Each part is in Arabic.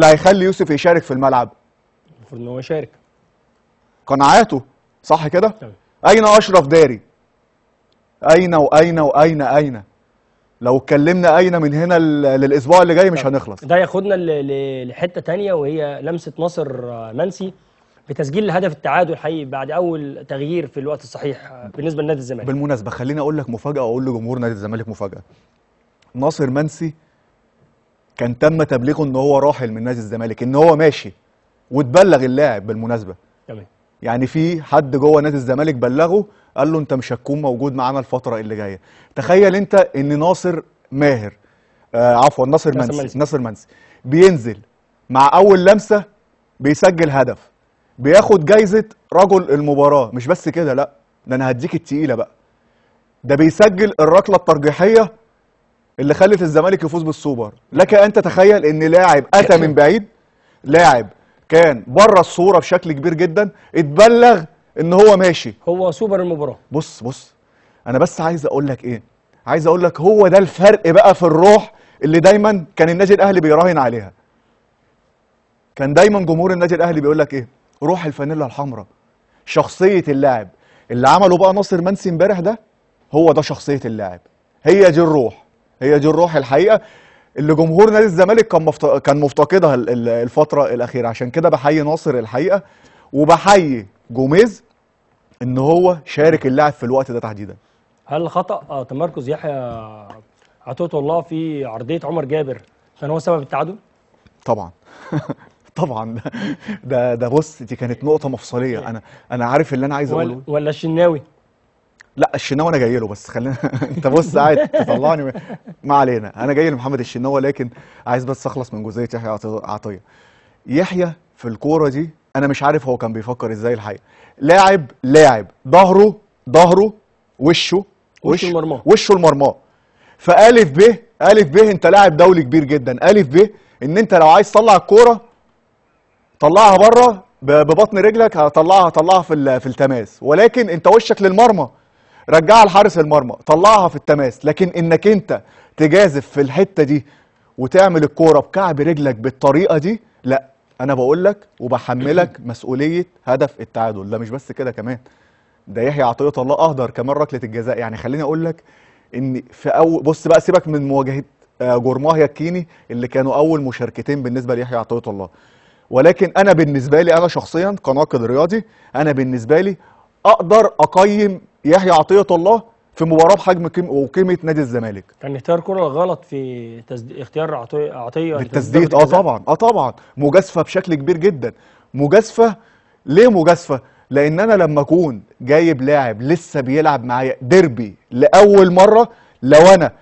اللي هيخلي يوسف يشارك في الملعب المفروض ان هو يشارك قناعاته صح كده اين اشرف داري اين واين واين اين لو اتكلمنا اين من هنا للاسبوع اللي جاي مش هنخلص ده ياخدنا لحته تانية وهي لمسه ناصر منسي بتسجيل الهدف التعادل حقيقي بعد اول تغيير في الوقت الصحيح بالنسبه لنادي الزمالك بالمناسبه خليني اقول لك مفاجاه واقول لجمهور نادي الزمالك مفاجاه ناصر منسي كان تم تبليغه ان هو راحل من نادي الزمالك ان هو ماشي وتبلغ اللاعب بالمناسبه تمام يعني في حد جوه نادي الزمالك بلغه قال له انت مش هتكون موجود معانا الفتره اللي جايه تخيل انت ان ناصر ماهر آه عفوا ناصر منسي ناصر منسي بينزل مع اول لمسه بيسجل هدف بياخد جايزه رجل المباراه مش بس كده لا ده انا هديك التقيله بقى ده بيسجل الركله الترجيحيه اللي خلت الزمالك يفوز بالسوبر لك ان تتخيل ان لاعب اتى من بعيد لاعب كان بره الصوره بشكل كبير جدا اتبلغ ان هو ماشي هو سوبر المباراه بص بص انا بس عايز اقول لك ايه عايز اقول لك هو ده الفرق بقى في الروح اللي دايما كان النادي الاهلي بيراهن عليها كان دايما جمهور النادي الاهلي بيقول لك ايه روح الفانيلا الحمراء شخصيه اللاعب اللي عمله بقى ناصر منسي امبارح ده هو ده شخصيه اللاعب هي دي الروح هي دي الروح الحقيقه اللي جمهور نادي الزمالك كان مفت... كان مفتقدها الفتره الاخيره عشان كده بحيي ناصر الحقيقه وبحيي جوميز ان هو شارك اللاعب في الوقت ده تحديدا هل خطا آه، تمركز يحيى عطوت الله في عرضيه عمر جابر كان هو سبب التعادل طبعا طبعا ده ده بص دي كانت نقطه مفصليه إيه. انا انا عارف اللي انا عايز اقوله ولا الشناوي لا الشناوي انا جاي له بس خلينا انت بص قاعد تطلعني ما علينا انا جاي لمحمد الشناوي لكن عايز بس اخلص من جزئيه يحيى عطيه يحيى في الكوره دي انا مش عارف هو كان بيفكر ازاي الحقيقه لاعب لاعب ظهره ظهره وشه وشه المرماه وشه المرماه فالف ب الف ب انت لاعب دولي كبير جدا الف ب ان انت لو عايز تطلع الكوره طلعها بره ببطن رجلك هطلعها هطلعها في في التماس ولكن انت وشك للمرمى رجعها لحارس المرمى طلعها في التماس لكن انك انت تجازف في الحته دي وتعمل الكوره بكعب رجلك بالطريقه دي لا انا بقول لك وبحملك مسؤوليه هدف التعادل لا مش بس كده كمان ده يحيى عطيه الله اهدر كمان ركله الجزاء يعني خليني اقول لك ان في اول بص بقى سيبك من مواجهه آه، جرماهيا الكيني اللي كانوا اول مشاركتين بالنسبه ليحيى عطيه الله ولكن انا بالنسبه لي انا شخصيا كناقد رياضي انا بالنسبه لي اقدر اقيم يحيى عطيه الله في مباراه بحجم كم وقيمه نادي الزمالك كان اختيار كره غلط في اختيار عطيه عطيه بالتسديد اه طبعا اه طبعا مجازفه بشكل كبير جدا مجازفه ليه مجازفه لان انا لما اكون جايب لاعب لسه بيلعب معايا ديربي لاول مره لو انا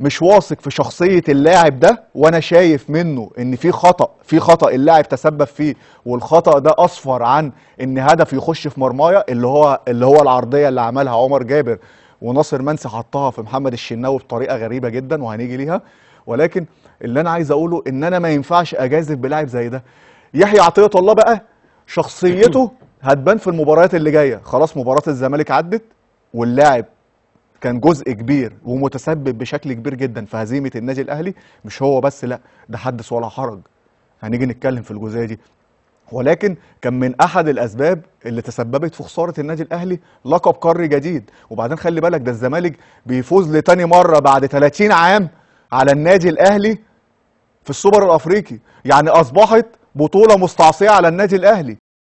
مش واثق في شخصيه اللاعب ده وانا شايف منه ان في خطا في خطا اللاعب تسبب فيه والخطا ده اصفر عن ان هدف يخش في مرمايا اللي هو اللي هو العرضيه اللي عملها عمر جابر وناصر منسي حطها في محمد الشناوي بطريقه غريبه جدا وهنيجي ليها ولكن اللي انا عايز اقوله ان انا ما ينفعش اجازف بلاعب زي ده يحيى عطيه الله بقى شخصيته هتبان في المباريات اللي جايه خلاص مباراه الزمالك عدت واللاعب كان جزء كبير ومتسبب بشكل كبير جدا في هزيمه النادي الاهلي مش هو بس لا ده حدث ولا حرج هنيجي نتكلم في الجزئيه دي ولكن كان من احد الاسباب اللي تسببت في خساره النادي الاهلي لقب قاري جديد وبعدين خلي بالك ده الزمالك بيفوز لتاني مره بعد 30 عام على النادي الاهلي في السوبر الافريقي يعني اصبحت بطوله مستعصيه على النادي الاهلي